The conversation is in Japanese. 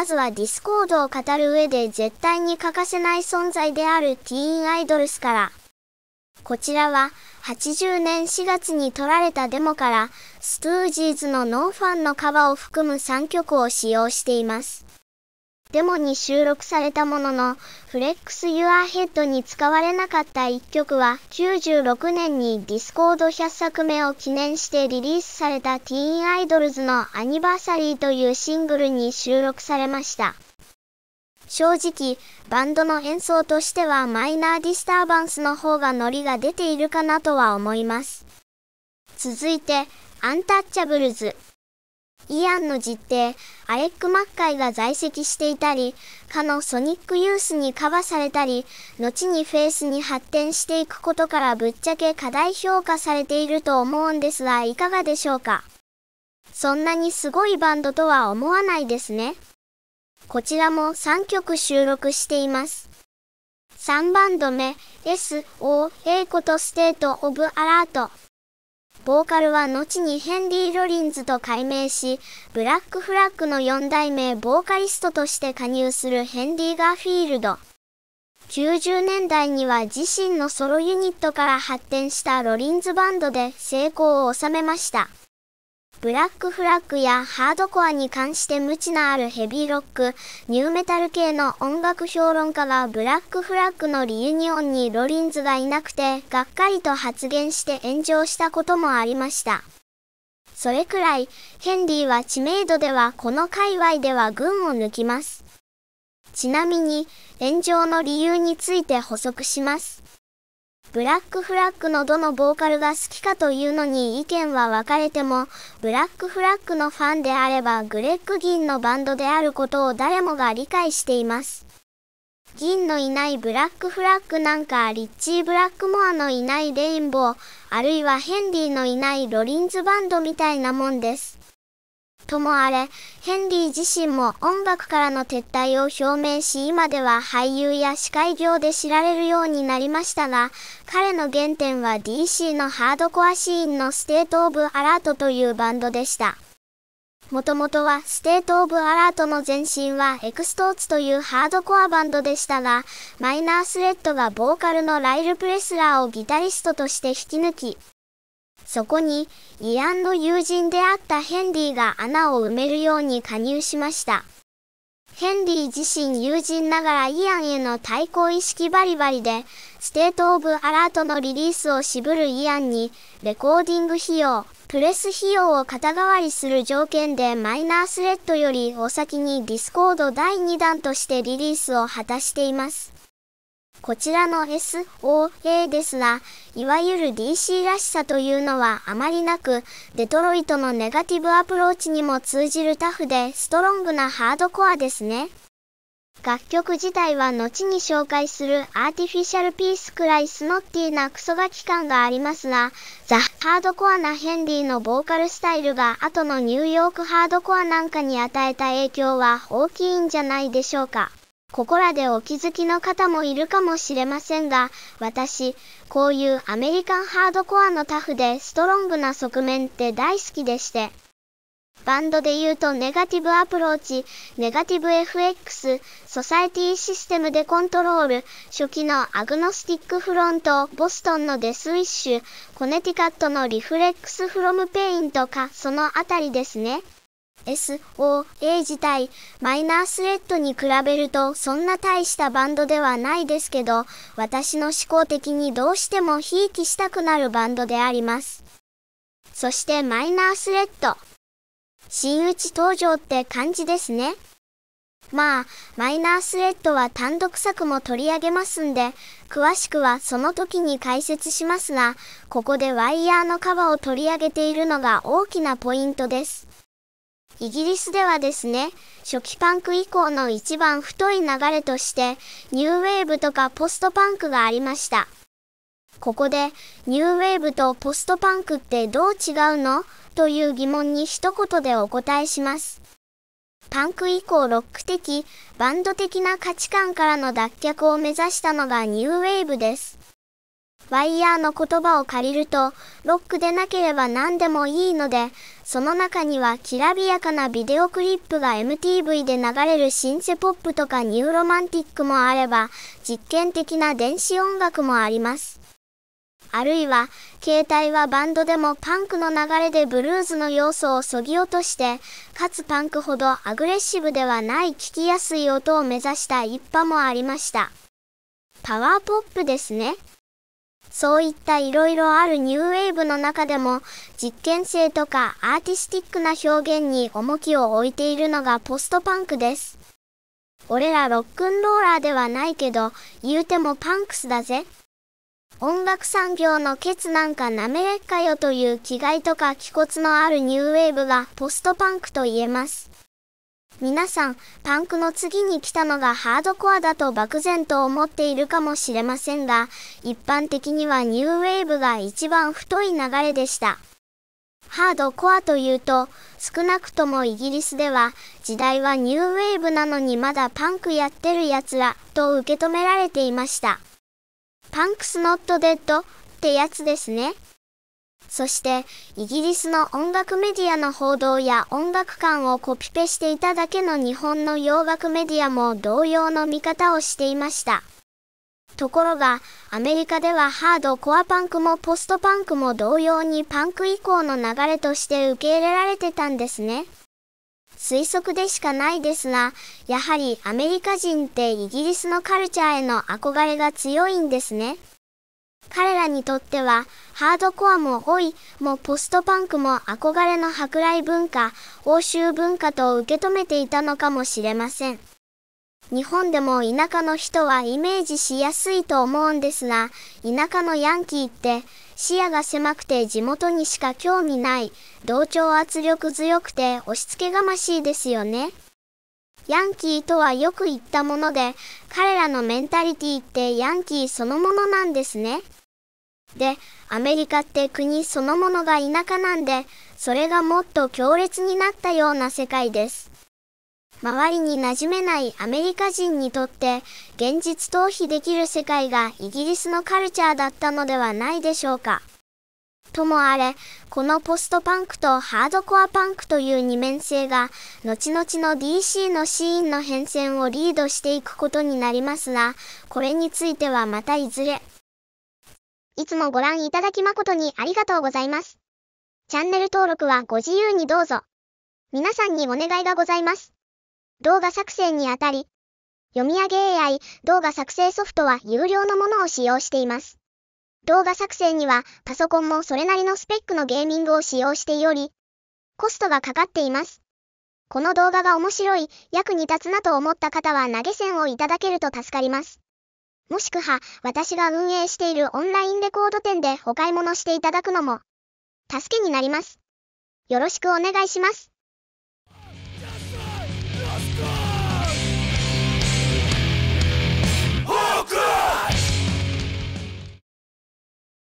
まずはディスコードを語る上で絶対に欠かせない存在であるティーンアイドルスから。こちらは80年4月に撮られたデモからストゥージーズのノンファンのカバーを含む3曲を使用しています。デモに収録されたものの、フレックスユアヘッドに使われなかった一曲は、96年にディスコード100作目を記念してリリースされたティーンアイドルズのアニバーサリーというシングルに収録されました。正直、バンドの演奏としてはマイナーディスターバンスの方がノリが出ているかなとは思います。続いて、アンタッチャブルズ。イアンの実弟、アレック・マッカイが在籍していたり、かのソニックユースにカバされたり、後にフェースに発展していくことからぶっちゃけ過大評価されていると思うんですがいかがでしょうかそんなにすごいバンドとは思わないですね。こちらも3曲収録しています。3バンド目、SOA ことステート・オブ・アラート。ボーカルは後にヘンリー・ロリンズと改名し、ブラックフラッグの4代目ボーカリストとして加入するヘンリー・ガーフィールド。90年代には自身のソロユニットから発展したロリンズバンドで成功を収めました。ブラックフラッグやハードコアに関して無知のあるヘビーロック、ニューメタル系の音楽評論家がブラックフラッグのリユニオンにロリンズがいなくて、がっかりと発言して炎上したこともありました。それくらい、ヘンリーは知名度ではこの界隈では群を抜きます。ちなみに、炎上の理由について補足します。ブラックフラッグのどのボーカルが好きかというのに意見は分かれても、ブラックフラッグのファンであればグレッグ・ギンのバンドであることを誰もが理解しています。ギンのいないブラックフラッグなんかリッチー・ブラックモアのいないレインボー、あるいはヘンリーのいないロリンズバンドみたいなもんです。ともあれ、ヘンリー自身も音楽からの撤退を表明し、今では俳優や司会業で知られるようになりましたが、彼の原点は DC のハードコアシーンのステート・オブ・アラートというバンドでした。もともとはステート・オブ・アラートの前身はエクストーツというハードコアバンドでしたが、マイナースレッドがボーカルのライル・プレスラーをギタリストとして引き抜き、そこにイアンの友人であったヘンリーが穴を埋めるように加入しました。ヘンリー自身友人ながらイアンへの対抗意識バリバリで、ステート・オブ・アラートのリリースを渋るイアンに、レコーディング費用、プレス費用を肩代わりする条件でマイナースレッドよりお先にディスコード第2弾としてリリースを果たしています。こちらの SOA ですが、いわゆる DC らしさというのはあまりなく、デトロイトのネガティブアプローチにも通じるタフでストロングなハードコアですね。楽曲自体は後に紹介するアーティフィシャルピースくらいスノッティーなクソガキ感がありますが、ザ・ハードコアなヘンリーのボーカルスタイルが後のニューヨークハードコアなんかに与えた影響は大きいんじゃないでしょうか。ここらでお気づきの方もいるかもしれませんが、私、こういうアメリカンハードコアのタフでストロングな側面って大好きでして。バンドで言うとネガティブアプローチ、ネガティブ FX、ソサエティシステムでコントロール、初期のアグノスティックフロント、ボストンのデスウィッシュ、コネティカットのリフレックスフロムペインとか、そのあたりですね。SOA 自体、マイナースレッドに比べるとそんな大したバンドではないですけど、私の思考的にどうしてもひいきしたくなるバンドであります。そしてマイナースレッド。新打ち登場って感じですね。まあ、マイナースレッドは単独作も取り上げますんで、詳しくはその時に解説しますが、ここでワイヤーのカバーを取り上げているのが大きなポイントです。イギリスではですね、初期パンク以降の一番太い流れとして、ニューウェーブとかポストパンクがありました。ここで、ニューウェーブとポストパンクってどう違うのという疑問に一言でお答えします。パンク以降ロック的、バンド的な価値観からの脱却を目指したのがニューウェーブです。ワイヤーの言葉を借りると、ロックでなければ何でもいいので、その中にはきらびやかなビデオクリップが MTV で流れるシンセポップとかニューロマンティックもあれば、実験的な電子音楽もあります。あるいは、携帯はバンドでもパンクの流れでブルーズの要素をそぎ落として、かつパンクほどアグレッシブではない聞きやすい音を目指した一派もありました。パワーポップですね。そういったいろいろあるニューウェーブの中でも実験性とかアーティスティックな表現に重きを置いているのがポストパンクです。俺らロックンローラーではないけど言うてもパンクスだぜ。音楽産業のケツなんかなめれっかよという気概とか気骨のあるニューウェーブがポストパンクと言えます。皆さん、パンクの次に来たのがハードコアだと漠然と思っているかもしれませんが、一般的にはニューウェーブが一番太い流れでした。ハードコアというと、少なくともイギリスでは、時代はニューウェーブなのにまだパンクやってる奴ら、と受け止められていました。パンクスノットデッドってやつですね。そしてイギリスの音楽メディアの報道や音楽観をコピペしていただけの日本の洋楽メディアも同様の見方をしていました。ところが、アメリカではハードコアパンクもポストパンクも同様にパンク以降の流れとして受け入れられてたんですね。推測でしかないですが、やはりアメリカ人ってイギリスのカルチャーへの憧れが強いんですね。彼らにとってはハードコアも多いもポストパンクも憧れの舶来文化欧州文化と受け止めていたのかもしれません日本でも田舎の人はイメージしやすいと思うんですが田舎のヤンキーって視野が狭くて地元にしか興味ない同調圧力強くて押しつけがましいですよね。ヤンキーとはよく言ったもので、彼らのメンタリティってヤンキーそのものなんですね。で、アメリカって国そのものが田舎なんで、それがもっと強烈になったような世界です。周りに馴染めないアメリカ人にとって現実逃避できる世界がイギリスのカルチャーだったのではないでしょうか。ともあれ、このポストパンクとハードコアパンクという二面性が、後々の DC のシーンの変遷をリードしていくことになりますが、これについてはまたいずれ。いつもご覧いただき誠にありがとうございます。チャンネル登録はご自由にどうぞ。皆さんにお願いがございます。動画作成にあたり、読み上げ AI 動画作成ソフトは有料のものを使用しています。動画作成にはパソコンもそれなりのスペックのゲーミングを使用しており、コストがかかっています。この動画が面白い、役に立つなと思った方は投げ銭をいただけると助かります。もしくは、私が運営しているオンラインレコード店でお買い物していただくのも、助けになります。よろしくお願いします。